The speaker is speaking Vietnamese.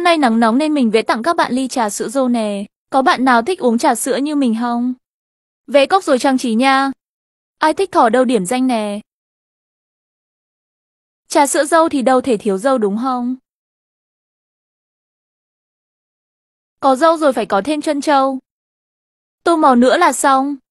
Hôm nay nắng nóng nên mình vẽ tặng các bạn ly trà sữa rô nè. Có bạn nào thích uống trà sữa như mình không? Vẽ cốc rồi trang trí nha. Ai thích thỏ đâu điểm danh nè. Trà sữa dâu thì đâu thể thiếu dâu đúng không? Có dâu rồi phải có thêm chân trâu. Tô màu nữa là xong.